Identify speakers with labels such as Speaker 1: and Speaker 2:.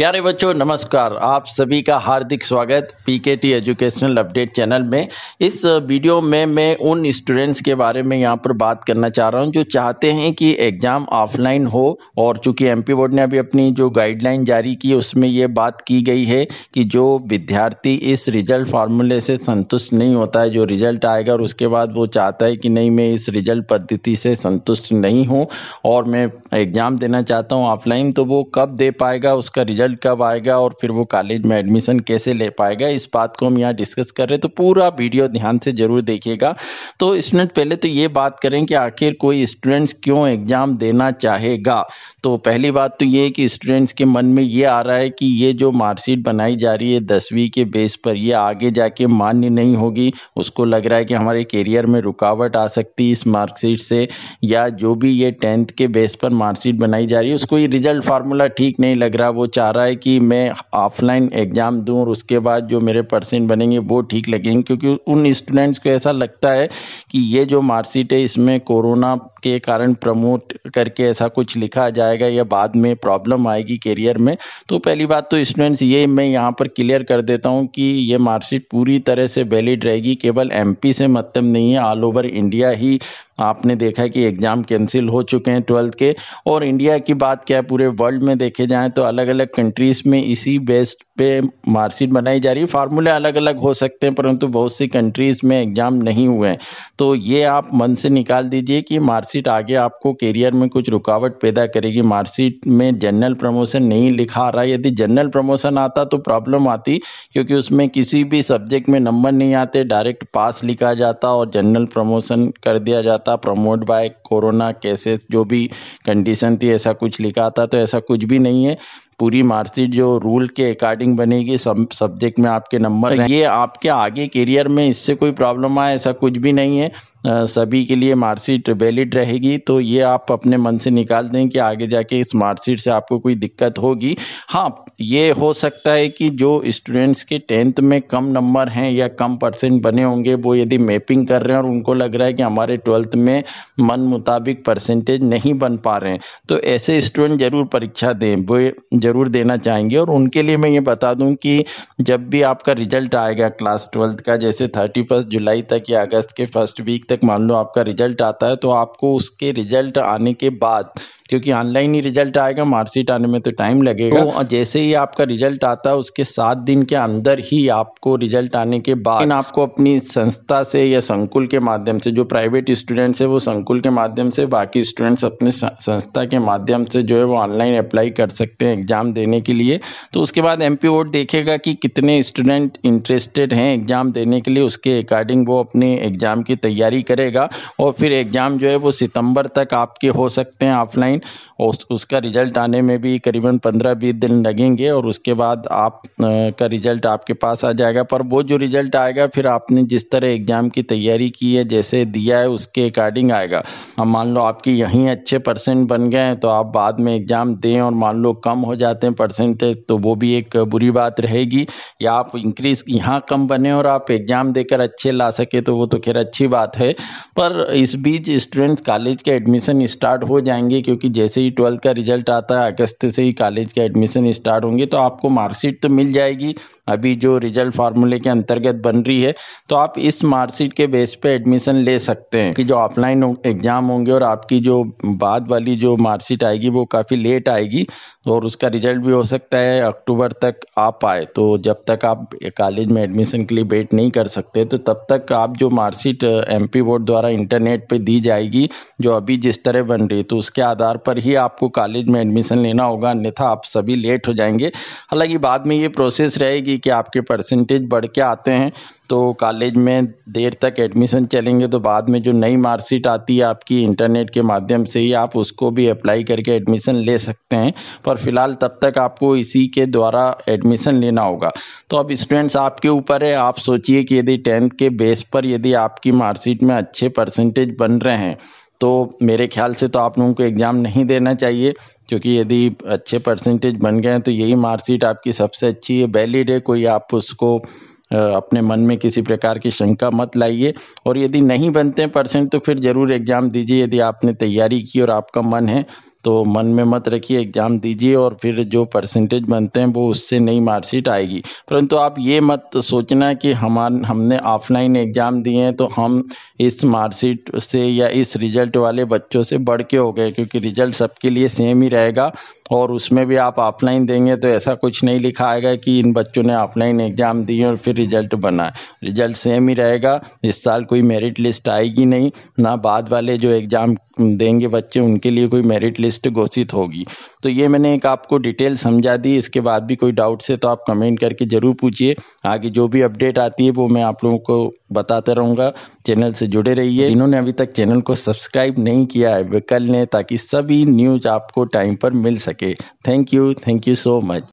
Speaker 1: प्यारे बच्चों नमस्कार आप सभी का हार्दिक स्वागत पीकेटी एजुकेशनल अपडेट चैनल में इस वीडियो में मैं उन स्टूडेंट्स के बारे में यहाँ पर बात करना चाह रहा हूँ जो चाहते हैं कि एग्ज़ाम ऑफलाइन हो और चूंकि एमपी बोर्ड ने अभी अपनी जो गाइडलाइन जारी की उसमें ये बात की गई है कि जो विद्यार्थी इस रिजल्ट फार्मूले से संतुष्ट नहीं होता है जो रिजल्ट आएगा और उसके बाद वो चाहता है कि नहीं मैं इस रिजल्ट पद्धति से संतुष्ट नहीं हूँ और मैं एग्ज़ाम देना चाहता हूँ ऑफलाइन तो वो कब दे पाएगा उसका रिजल्ट रिजल्ट कब आएगा और फिर वो कॉलेज में एडमिशन कैसे ले पाएगा इस बात को हम यहाँ डिस्कस कर रहे हैं तो पूरा वीडियो ध्यान से ज़रूर देखिएगा तो स्टूडेंट पहले तो ये बात करें कि आखिर कोई स्टूडेंट्स क्यों एग्ज़ाम देना चाहेगा तो पहली बात तो ये है कि स्टूडेंट्स के मन में ये आ रहा है कि ये जो मार्कशीट बनाई जा रही है दसवीं के बेस पर ये आगे जाके मान्य नहीं होगी उसको लग रहा है कि हमारे करियर में रुकावट आ सकती है इस मार्कशीट से या जो भी ये टेंथ के बेस पर मार्कशीट बनाई जा रही है उसको ये रिजल्ट फार्मूला ठीक नहीं लग रहा वो चाह रहा है कि मैं ऑफलाइन एग्ज़ाम दूँ और उसके बाद जो मेरे परसेंट बनेंगे वो ठीक लगेंगे क्योंकि उन स्टूडेंट्स को ऐसा लगता है कि ये जो मार्कशीट है इसमें कोरोना के कारण प्रमोट करके ऐसा कुछ लिखा जाएगा या बाद में प्रॉब्लम आएगी करियर में तो पहली बात तो स्टूडेंट्स ये मैं यहाँ पर क्लियर कर देता हूँ कि ये मार्कशीट पूरी तरह से वैलिड रहेगी केवल एमपी से मतलब नहीं है ऑल ओवर इंडिया ही आपने देखा कि एग्ज़ाम कैंसिल हो चुके हैं ट्वेल्थ के और इंडिया की बात क्या है पूरे वर्ल्ड में देखे जाएँ तो अलग अलग कंट्रीज़ में इसी बेस्ट पे मार्कशीट बनाई जा रही है फार्मूले अलग अलग हो सकते हैं परंतु बहुत सी कंट्रीज़ में एग्ज़ाम नहीं हुए हैं तो ये आप मन से निकाल दीजिए कि मार्कशीट आगे आपको कैरियर में कुछ रुकावट पैदा करेगी मार्कशीट में जनरल प्रमोशन नहीं लिखा आ रहा यदि जनरल प्रमोशन आता तो प्रॉब्लम आती क्योंकि उसमें किसी भी सब्जेक्ट में नंबर नहीं आते डायरेक्ट पास लिखा जाता और जनरल प्रमोशन कर दिया जाता प्रमोट बाय कोरोना केसेस जो भी कंडीशन थी ऐसा कुछ लिखा था तो ऐसा कुछ भी नहीं है पूरी मार्कशीट जो रूल के अकॉर्डिंग रैंकिंग बनेगी सब सब्जेक्ट में आपके नंबर ये आपके आगे करियर में इससे कोई प्रॉब्लम आए ऐसा कुछ भी नहीं है सभी के लिए मार्कशीट वैलिड रहेगी तो ये आप अपने मन से निकाल दें कि आगे जाके इस मार्कशीट से आपको कोई दिक्कत होगी हाँ ये हो सकता है कि जो स्टूडेंट्स के टेंथ में कम नंबर हैं या कम परसेंट बने होंगे वो यदि मैपिंग कर रहे हैं और उनको लग रहा है कि हमारे ट्वेल्थ में मन मुताबिक परसेंटेज नहीं बन पा रहे हैं तो ऐसे स्टूडेंट ज़रूर परीक्षा दें वो ज़रूर देना चाहेंगे और उनके लिए मैं ये बता दूँ कि जब भी आपका रिजल्ट आएगा क्लास ट्वेल्थ का जैसे थर्टी जुलाई तक या अगस्त के फर्स्ट वीक तक मान लो आपका रिजल्ट आता है तो आपको उसके रिजल्ट आने के बाद क्योंकि ऑनलाइन ही रिजल्ट आएगा मार्कशीट आने में तो टाइम लगेगा तो जैसे ही आपका रिजल्ट आता है उसके सात दिन के अंदर ही आपको रिजल्ट आने के बाद आपको अपनी संस्था से या संकुल के माध्यम से जो प्राइवेट स्टूडेंट्स है वो संकुल के माध्यम से बाकी स्टूडेंट्स अपने संस्था के माध्यम से जो है वो ऑनलाइन अप्लाई कर सकते हैं एग्ज़ाम देने के लिए तो उसके बाद एम पी देखेगा कि कितने स्टूडेंट इंटरेस्टेड हैं एग्ज़ाम देने के लिए उसके अकॉर्डिंग वो अपने एग्ज़ाम की तैयारी करेगा और फिर एग्ज़ाम जो है वो सितंबर तक आपके हो सकते हैं ऑफलाइन ऑनलाइन और उसका रिजल्ट आने में भी करीबन पंद्रह बीस दिन लगेंगे और उसके बाद आप का रिजल्ट आपके पास आ जाएगा पर वो जो रिजल्ट आएगा फिर आपने जिस तरह एग्ज़ाम की तैयारी की है जैसे दिया है उसके अकॉर्डिंग आएगा अब मान लो आपकी यहीं अच्छे परसेंट बन गए हैं तो आप बाद में एग्ज़ाम दें और मान लो कम हो जाते हैं परसेंटेज तो वो भी एक बुरी बात रहेगी या आप इंक्रीज़ यहाँ कम बने और आप एग्ज़ाम देकर अच्छे ला सके तो वो तो खैर अच्छी बात है पर इस बीच स्टूडेंट्स कॉलेज के एडमिशन स्टार्ट हो जाएंगे क्योंकि जैसे ही ट्वेल्थ का रिजल्ट आता है अगस्त से ही कॉलेज के एडमिशन स्टार्ट होंगे तो आपको मार्कशीट तो मिल जाएगी अभी जो रिजल्ट फार्मूले के अंतर्गत बन रही है तो आप इस मार्कशीट के बेस पे एडमिशन ले सकते हैं कि जो ऑफलाइन एग्ज़ाम होंगे और आपकी जो बाद वाली जो मार्कशीट आएगी वो काफ़ी लेट आएगी और उसका रिजल्ट भी हो सकता है अक्टूबर तक आ पाए तो जब तक आप कॉलेज में एडमिशन के लिए वेट नहीं कर सकते तो तब तक आप जो मार्कशीट एम बोर्ड द्वारा इंटरनेट पर दी जाएगी जो अभी जिस तरह बन रही है तो उसके आधार पर ही आपको कॉलेज में एडमिशन लेना होगा अन्यथा आप सभी लेट हो जाएंगे हालांकि बाद में ये प्रोसेस रहेगी कि आपके परसेंटेज बढ़ के आते हैं तो कॉलेज में देर तक एडमिशन चलेंगे तो बाद में जो नई मार्कशीट आती है आपकी इंटरनेट के माध्यम से ही आप उसको भी अप्लाई करके एडमिशन ले सकते हैं पर फिलहाल तब तक आपको इसी के द्वारा एडमिशन लेना होगा तो अब स्टूडेंट्स आपके ऊपर है आप सोचिए कि यदि टेंथ के बेस पर यदि आपकी मार्कशीट में अच्छे परसेंटेज बन रहे हैं तो मेरे ख्याल से तो आप लोगों को एग्ज़ाम नहीं देना चाहिए क्योंकि यदि अच्छे परसेंटेज बन गए हैं तो यही मार्कशीट आपकी सबसे अच्छी है वैलिड है कोई आप उसको अपने मन में किसी प्रकार की शंका मत लाइए और यदि नहीं बनते हैं परसेंट तो फिर ज़रूर एग्ज़ाम दीजिए यदि आपने तैयारी की और आपका मन है तो मन में मत रखिए एग्ज़ाम दीजिए और फिर जो परसेंटेज बनते हैं वो उससे नई मार्कशीट आएगी परंतु आप ये मत सोचना कि हम हमने ऑफलाइन एग्ज़ाम दिए हैं तो हम इस मार्कशीट से या इस रिज़ल्ट वाले बच्चों से बढ़ के हो गए क्योंकि रिज़ल्ट सबके लिए सेम ही रहेगा और उसमें भी आप ऑफलाइन देंगे तो ऐसा कुछ नहीं लिखा आएगा कि इन बच्चों ने ऑफलाइन एग्ज़ाम दिए और फिर रिजल्ट बना रिजल्ट सेम ही रहेगा इस साल कोई मेरिट लिस्ट आएगी नहीं ना बाद वाले जो एग्ज़ाम देंगे बच्चे उनके लिए कोई मेरिट लिस्ट घोषित होगी तो ये मैंने एक आपको डिटेल समझा दी इसके बाद भी कोई डाउट से तो आप कमेंट करके ज़रूर पूछिए आगे जो भी अपडेट आती है वो मैं आप लोगों को बताता रहूँगा चैनल से जुड़े रहिए इन्होंने अभी तक चैनल को सब्सक्राइब नहीं किया है वे कल ने ताकि सभी न्यूज़ आपको टाइम पर मिल सके okay thank you thank you so much